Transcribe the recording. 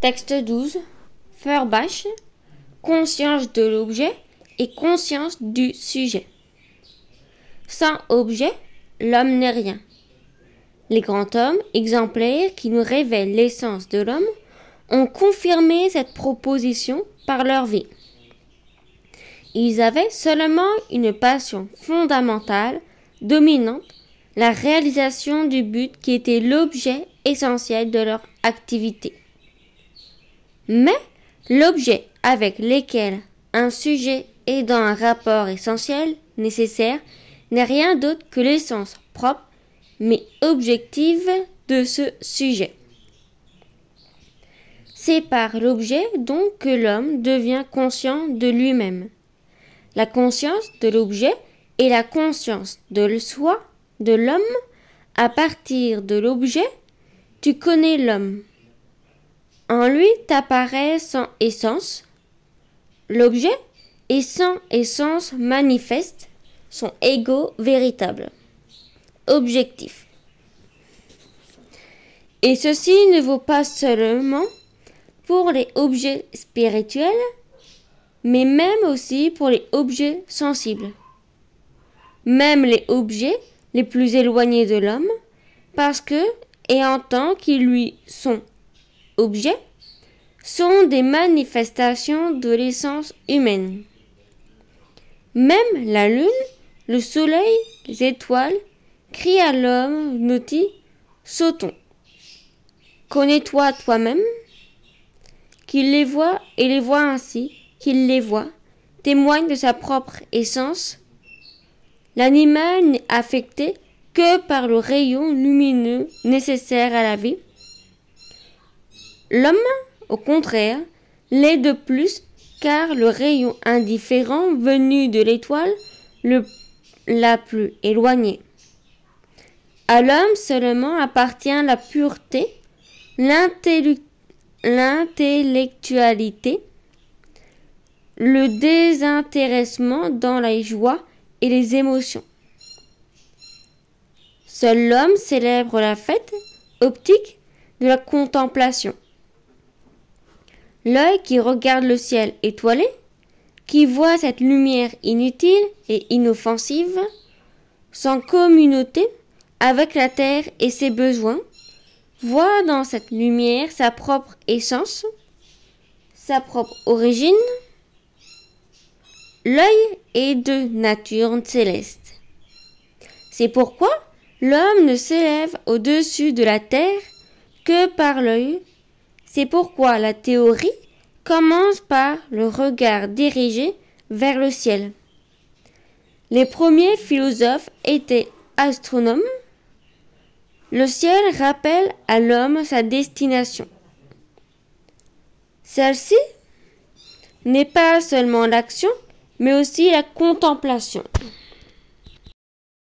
Texte 12. furbach Conscience de l'objet et conscience du sujet. Sans objet, l'homme n'est rien. Les grands hommes exemplaires qui nous révèlent l'essence de l'homme ont confirmé cette proposition par leur vie. Ils avaient seulement une passion fondamentale, dominante, la réalisation du but qui était l'objet essentiel de leur activité mais l'objet avec lequel un sujet est dans un rapport essentiel, nécessaire, n'est rien d'autre que l'essence propre, mais objective de ce sujet. C'est par l'objet donc que l'homme devient conscient de lui-même. La conscience de l'objet et la conscience de soi, de l'homme, à partir de l'objet, tu connais l'homme. En lui t'apparaît sans essence. L'objet et sans essence manifeste, son ego véritable, objectif. Et ceci ne vaut pas seulement pour les objets spirituels, mais même aussi pour les objets sensibles. Même les objets les plus éloignés de l'homme, parce que et en tant qu'ils lui sont objets sont des manifestations de l'essence humaine. Même la lune, le soleil, les étoiles crient à l'homme, nous dit Sautons. Connais-toi toi-même, qu'il les voit et les voit ainsi, qu'il les voit, témoigne de sa propre essence. L'animal n'est affecté que par le rayon lumineux nécessaire à la vie. L'homme, au contraire, l'est de plus car le rayon indifférent venu de l'étoile le, la plus éloignée. À l'homme seulement appartient la pureté, l'intellectualité, le désintéressement dans la joie et les émotions. Seul l'homme célèbre la fête optique de la contemplation l'œil qui regarde le ciel étoilé, qui voit cette lumière inutile et inoffensive, sans communauté avec la terre et ses besoins, voit dans cette lumière sa propre essence, sa propre origine. L'œil est de nature céleste. C'est pourquoi l'homme ne s'élève au-dessus de la terre que par l'œil c'est pourquoi la théorie commence par le regard dirigé vers le ciel. Les premiers philosophes étaient astronomes. Le ciel rappelle à l'homme sa destination. Celle-ci n'est pas seulement l'action, mais aussi la contemplation.